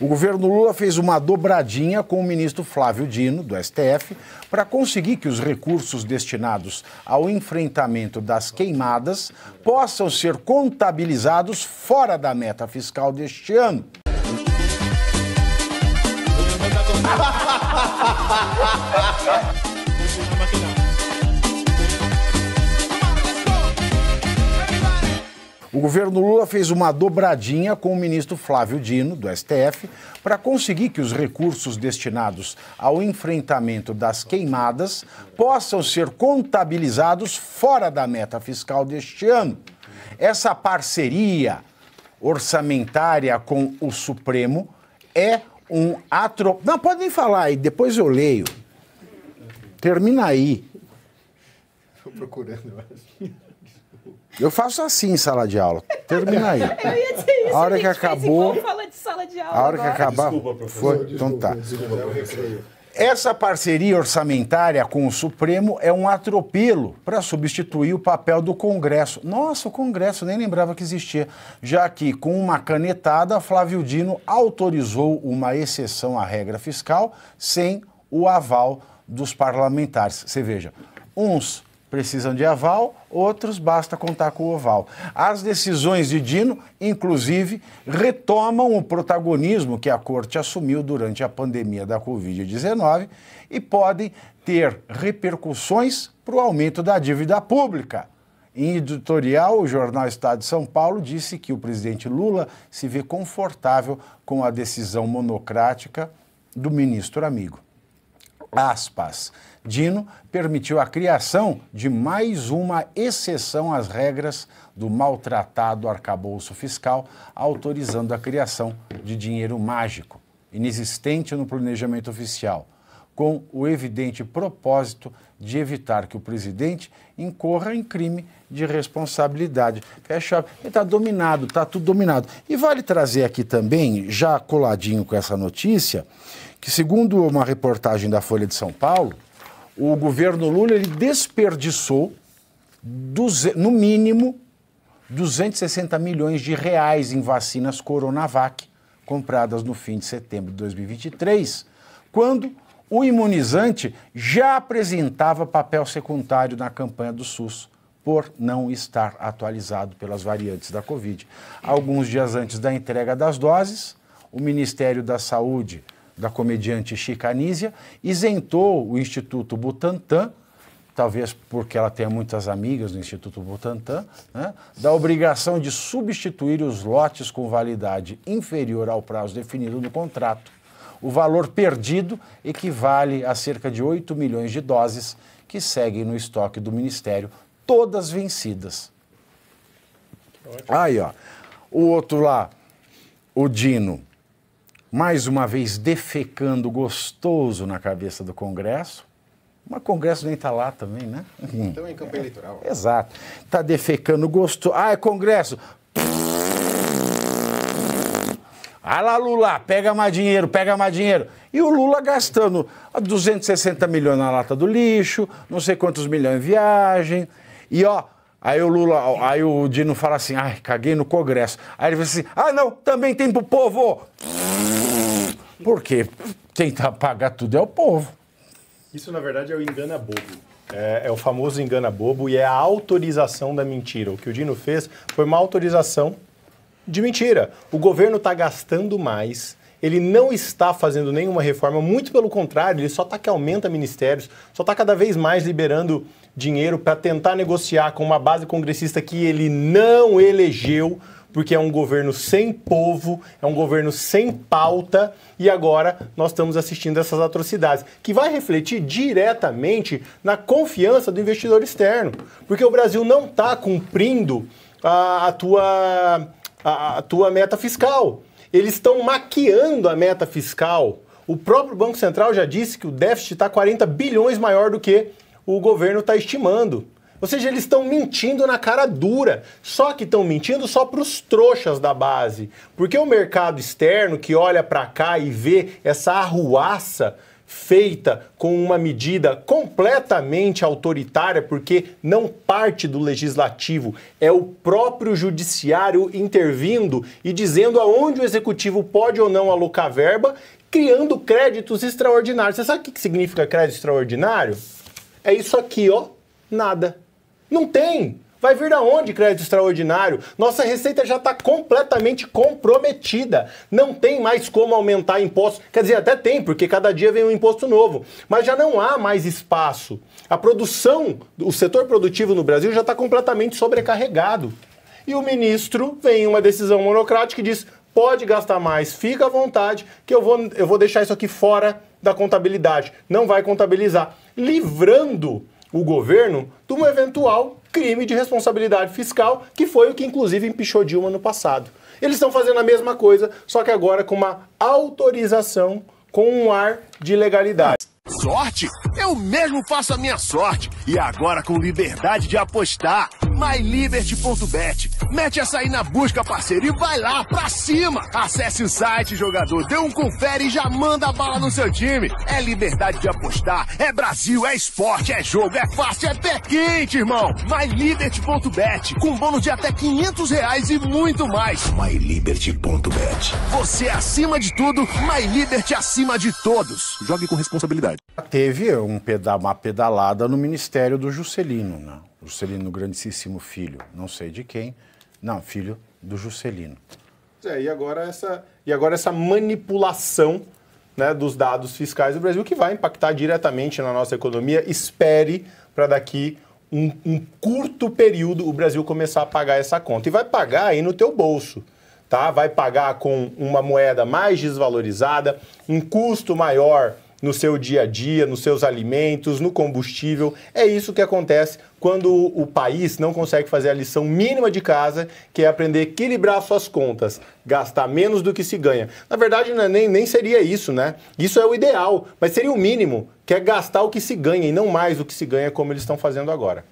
O governo Lula fez uma dobradinha com o ministro Flávio Dino, do STF, para conseguir que os recursos destinados ao enfrentamento das queimadas possam ser contabilizados fora da meta fiscal deste ano. O governo Lula fez uma dobradinha com o ministro Flávio Dino, do STF, para conseguir que os recursos destinados ao enfrentamento das queimadas possam ser contabilizados fora da meta fiscal deste ano. Essa parceria orçamentária com o Supremo é um atropelo. Não, podem falar aí, depois eu leio. Termina aí procurando, eu acho. Eu faço assim em sala de aula. Termina aí. Eu ia dizer isso. A hora que acabou. de sala de aula a hora agora. que acabar. Desculpa, professor. Foi, então desculpa, então tá. Desculpa, é Essa parceria orçamentária com o Supremo é um atropelo para substituir o papel do Congresso. Nossa, o Congresso nem lembrava que existia, já que, com uma canetada, Flávio Dino autorizou uma exceção à regra fiscal sem o aval dos parlamentares. Você veja, uns precisam de aval, outros basta contar com o oval. As decisões de Dino, inclusive, retomam o protagonismo que a corte assumiu durante a pandemia da Covid-19 e podem ter repercussões para o aumento da dívida pública. Em editorial, o jornal Estado de São Paulo disse que o presidente Lula se vê confortável com a decisão monocrática do ministro amigo. Aspas. Dino permitiu a criação de mais uma exceção às regras do maltratado arcabouço fiscal, autorizando a criação de dinheiro mágico, inexistente no planejamento oficial com o evidente propósito de evitar que o presidente incorra em crime de responsabilidade. Fecha, ele está dominado, está tudo dominado. E vale trazer aqui também, já coladinho com essa notícia, que segundo uma reportagem da Folha de São Paulo, o governo Lula ele desperdiçou duze, no mínimo 260 milhões de reais em vacinas Coronavac compradas no fim de setembro de 2023, quando o imunizante já apresentava papel secundário na campanha do SUS por não estar atualizado pelas variantes da Covid. Alguns dias antes da entrega das doses, o Ministério da Saúde, da comediante Chicanísia, isentou o Instituto Butantan talvez porque ela tenha muitas amigas no Instituto Butantan, né, da obrigação de substituir os lotes com validade inferior ao prazo definido no contrato. O valor perdido equivale a cerca de 8 milhões de doses que seguem no estoque do Ministério, todas vencidas. Aí, ó. O outro lá, o Dino, mais uma vez defecando gostoso na cabeça do Congresso. Mas o Congresso nem está lá também, né? Estamos em campanha eleitoral. Exato. Está defecando gostoso. Ah, é Congresso, Ah lá, Lula, pega mais dinheiro, pega mais dinheiro. E o Lula gastando 260 milhões na lata do lixo, não sei quantos milhões em viagem. E ó, aí o Lula, aí o Dino fala assim, ai, caguei no Congresso. Aí ele fala assim, ah não, também tem pro povo. Porque quem tá pagar tudo é o povo. Isso, na verdade, é o engana bobo. É, é o famoso engana bobo e é a autorização da mentira. O que o Dino fez foi uma autorização de mentira. O governo está gastando mais, ele não está fazendo nenhuma reforma, muito pelo contrário, ele só está que aumenta ministérios, só está cada vez mais liberando dinheiro para tentar negociar com uma base congressista que ele não elegeu, porque é um governo sem povo, é um governo sem pauta, e agora nós estamos assistindo essas atrocidades, que vai refletir diretamente na confiança do investidor externo, porque o Brasil não está cumprindo a, a tua a, a tua meta fiscal. Eles estão maquiando a meta fiscal. O próprio Banco Central já disse que o déficit está 40 bilhões maior do que o governo está estimando. Ou seja, eles estão mentindo na cara dura. Só que estão mentindo só para os trouxas da base. Porque o mercado externo que olha para cá e vê essa arruaça feita com uma medida completamente autoritária, porque não parte do legislativo, é o próprio judiciário intervindo e dizendo aonde o executivo pode ou não alocar verba, criando créditos extraordinários. Você sabe o que significa crédito extraordinário? É isso aqui, ó, nada. Não tem. Vai vir da onde crédito extraordinário? Nossa receita já está completamente comprometida. Não tem mais como aumentar impostos. Quer dizer, até tem, porque cada dia vem um imposto novo. Mas já não há mais espaço. A produção, o setor produtivo no Brasil já está completamente sobrecarregado. E o ministro vem em uma decisão monocrática e diz: pode gastar mais, fica à vontade, que eu vou, eu vou deixar isso aqui fora da contabilidade. Não vai contabilizar. Livrando o governo de um eventual crime de responsabilidade fiscal, que foi o que inclusive empichou Dilma no passado. Eles estão fazendo a mesma coisa, só que agora com uma autorização com um ar de legalidade. Sorte? Eu mesmo faço a minha sorte e agora com liberdade de apostar. MyLiberty.bet. Mete essa aí na busca, parceiro, e vai lá pra cima. Acesse o site, jogador, dê um confere e já manda a bala no seu time. É liberdade de apostar, é Brasil, é esporte, é jogo, é fácil, é pé quente, irmão. MyLiberty.bet, com bônus de até 500 reais e muito mais. MyLiberty.bet. Você é acima de tudo, MyLiberty acima de todos. Jogue com responsabilidade. Teve um peda uma pedalada no Ministério do Juscelino, né? Juscelino, grandíssimo filho, não sei de quem, não, filho do Juscelino. É, e agora essa, e agora essa manipulação né, dos dados fiscais do Brasil que vai impactar diretamente na nossa economia. Espere para daqui um, um, curto período o Brasil começar a pagar essa conta. E vai pagar aí no teu bolso. Tá? Vai pagar com uma moeda mais desvalorizada, um custo maior no seu dia a dia, nos seus alimentos, no combustível. É isso que acontece quando o país não consegue fazer a lição mínima de casa, que é aprender a equilibrar suas contas, gastar menos do que se ganha. Na verdade, é nem, nem seria isso, né? Isso é o ideal, mas seria o mínimo, que é gastar o que se ganha e não mais o que se ganha como eles estão fazendo agora.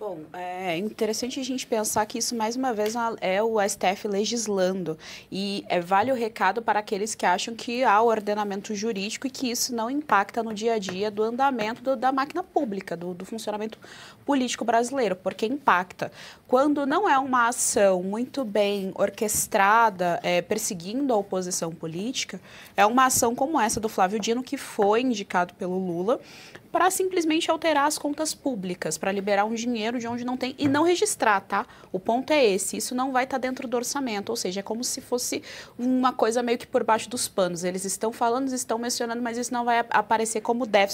Bom, é interessante a gente pensar que isso, mais uma vez, é, é o STF legislando. E é, vale o recado para aqueles que acham que há ordenamento jurídico e que isso não impacta no dia a dia do andamento do, da máquina pública, do, do funcionamento político brasileiro, porque impacta. Quando não é uma ação muito bem orquestrada, é, perseguindo a oposição política, é uma ação como essa do Flávio Dino, que foi indicado pelo Lula para simplesmente alterar as contas públicas, para liberar um dinheiro de onde não tem e não registrar, tá? O ponto é esse, isso não vai estar tá dentro do orçamento, ou seja, é como se fosse uma coisa meio que por baixo dos panos. Eles estão falando, estão mencionando, mas isso não vai aparecer como déficit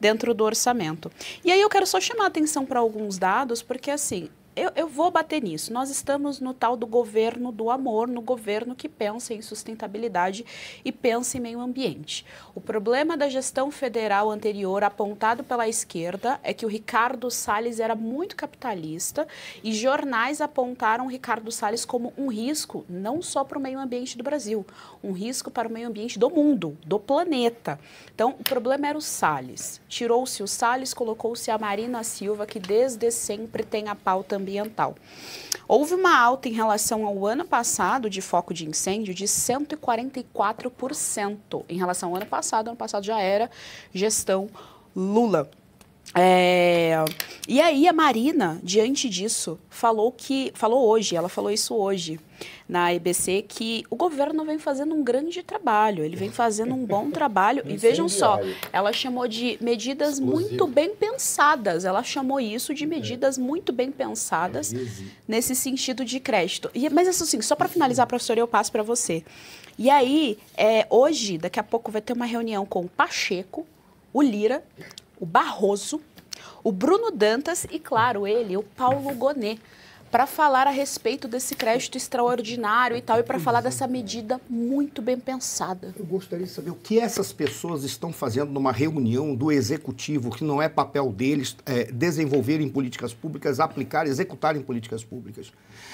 dentro do orçamento. E aí eu quero só chamar a atenção para alguns dados, porque assim, eu, eu vou bater nisso. Nós estamos no tal do governo do amor, no governo que pensa em sustentabilidade e pensa em meio ambiente. O problema da gestão federal anterior, apontado pela esquerda, é que o Ricardo Salles era muito capitalista e jornais apontaram o Ricardo Salles como um risco não só para o meio ambiente do Brasil, um risco para o meio ambiente do mundo, do planeta. Então, o problema era o Salles. Tirou-se o Salles, colocou-se a Marina Silva, que desde sempre tem a pauta ambiental ambiental. Houve uma alta em relação ao ano passado de foco de incêndio de 144% em relação ao ano passado. Ano passado já era gestão Lula. É, e aí a Marina, diante disso, falou que falou hoje, ela falou isso hoje na EBC que o governo vem fazendo um grande trabalho, ele vem fazendo um bom trabalho. e vejam só, ela chamou de medidas muito bem pensadas, ela chamou isso de é. medidas é. muito bem pensadas é nesse sentido de crédito. E, mas assim, só para finalizar, professor, eu passo para você. E aí, é, hoje, daqui a pouco, vai ter uma reunião com o Pacheco, o Lira, o Barroso, o Bruno Dantas e, claro, ele, o Paulo Gonet para falar a respeito desse crédito extraordinário e tal, e para falar é. dessa medida muito bem pensada. Eu gostaria de saber o que essas pessoas estão fazendo numa reunião do executivo, que não é papel deles é, desenvolverem políticas públicas, aplicar, executarem políticas públicas.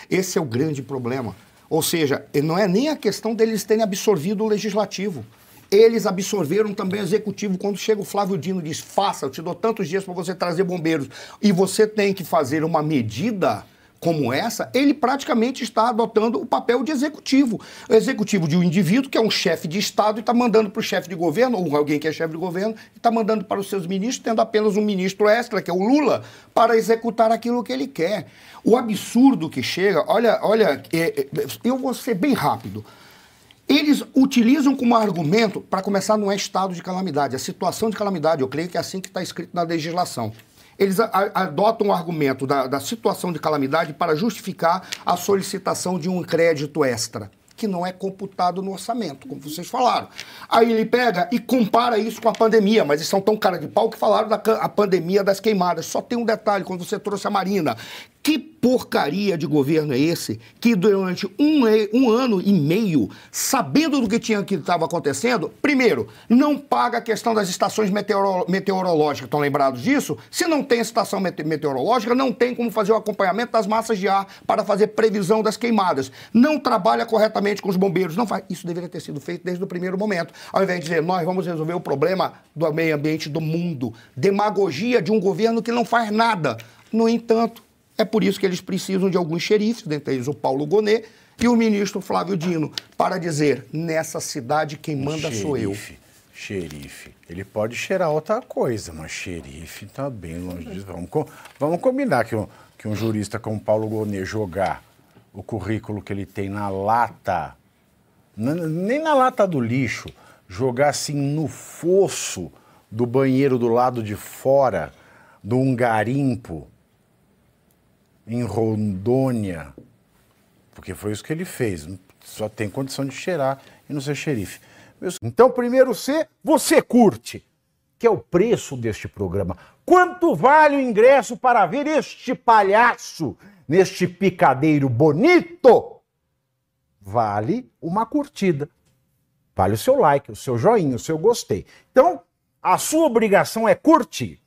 Esse é o grande problema. Ou seja, não é nem a questão deles terem absorvido o legislativo. Eles absorveram também o executivo. Quando chega o Flávio Dino e diz: faça, eu te dou tantos dias para você trazer bombeiros, e você tem que fazer uma medida como essa, ele praticamente está adotando o papel de executivo. O executivo de um indivíduo que é um chefe de Estado e está mandando para o chefe de governo, ou alguém que é chefe de governo, e está mandando para os seus ministros, tendo apenas um ministro extra, que é o Lula, para executar aquilo que ele quer. O absurdo que chega, olha, olha, é, é, eu vou ser bem rápido. Eles utilizam como argumento, para começar, não é estado de calamidade, é situação de calamidade. Eu creio que é assim que está escrito na legislação eles adotam o argumento da, da situação de calamidade para justificar a solicitação de um crédito extra que não é computado no orçamento, como vocês falaram. Aí ele pega e compara isso com a pandemia, mas eles são tão cara de pau que falaram da pandemia das queimadas. Só tem um detalhe, quando você trouxe a Marina, que porcaria de governo é esse que durante um, um ano e meio, sabendo do que tinha que estava acontecendo, primeiro, não paga a questão das estações meteoro, meteorológicas, estão lembrados disso? Se não tem estação mete, meteorológica, não tem como fazer o acompanhamento das massas de ar para fazer previsão das queimadas. Não trabalha corretamente com os bombeiros, não faz. Isso deveria ter sido feito desde o primeiro momento, ao invés de dizer nós vamos resolver o problema do meio ambiente do mundo. Demagogia de um governo que não faz nada. No entanto, é por isso que eles precisam de alguns xerifes, dentre eles o Paulo Gonet e o ministro Flávio Dino, para dizer: nessa cidade quem manda xerife, sou eu. Xerife. Ele pode cheirar outra coisa, mas xerife está bem longe disso. Vamos, vamos combinar que um, que um jurista como Paulo Gonet jogar o currículo que ele tem na lata, nem na lata do lixo, jogar assim no fosso do banheiro do lado de fora, de um garimpo em Rondônia, porque foi isso que ele fez. Só tem condição de cheirar e não ser xerife. Então, primeiro C, você curte, que é o preço deste programa. Quanto vale o ingresso para ver este palhaço, neste picadeiro bonito? Vale uma curtida. Vale o seu like, o seu joinha, o seu gostei. Então, a sua obrigação é curtir.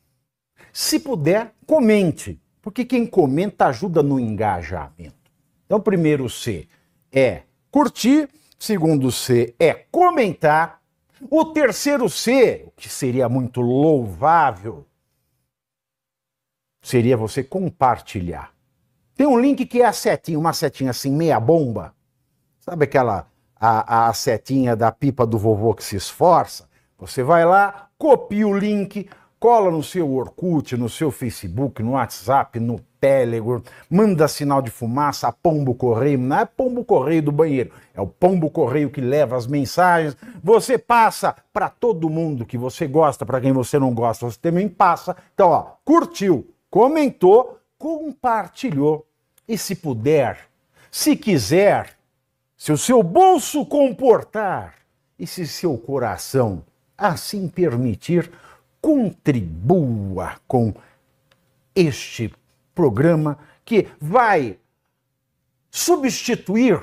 Se puder, comente. Porque quem comenta ajuda no engajamento. Então, primeiro C é curtir, segundo C é comentar, o terceiro C, o que seria muito louvável, seria você compartilhar. Tem um link que é a setinha, uma setinha assim, meia bomba. Sabe aquela a, a setinha da pipa do vovô que se esforça? Você vai lá, copia o link, cola no seu Orkut, no seu Facebook, no WhatsApp, no Telegram, manda sinal de fumaça a pombo correio, não é pombo correio do banheiro, é o pombo correio que leva as mensagens. Você passa para todo mundo que você gosta, para quem você não gosta, você também passa. Então, ó, curtiu, comentou, compartilhou e se puder, se quiser, se o seu bolso comportar e se seu coração assim permitir, contribua com este programa que vai substituir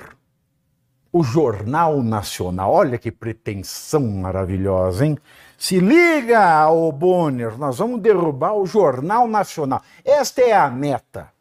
o Jornal Nacional. Olha que pretensão maravilhosa, hein? Se liga, ô Bonner, nós vamos derrubar o Jornal Nacional. Esta é a meta.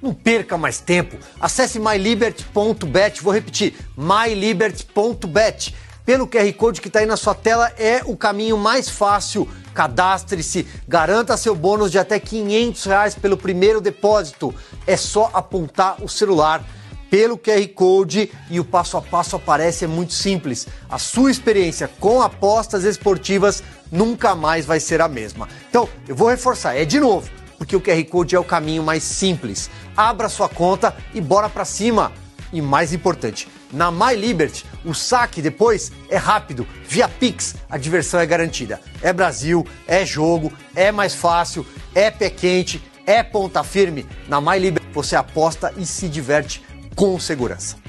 Não perca mais tempo. Acesse myliberty.bet. Vou repetir: myliberty.bet. Pelo QR Code que está aí na sua tela, é o caminho mais fácil Cadastre-se, garanta seu bônus de até 500 reais pelo primeiro depósito. É só apontar o celular pelo QR Code e o passo a passo aparece, é muito simples. A sua experiência com apostas esportivas nunca mais vai ser a mesma. Então, eu vou reforçar, é de novo, porque o QR Code é o caminho mais simples. Abra sua conta e bora pra cima! e, mais importante, na My Liberty, o saque depois é rápido, via Pix, a diversão é garantida. É Brasil, é jogo, é mais fácil, é pé quente, é ponta firme. Na My Liberty você aposta e se diverte com segurança.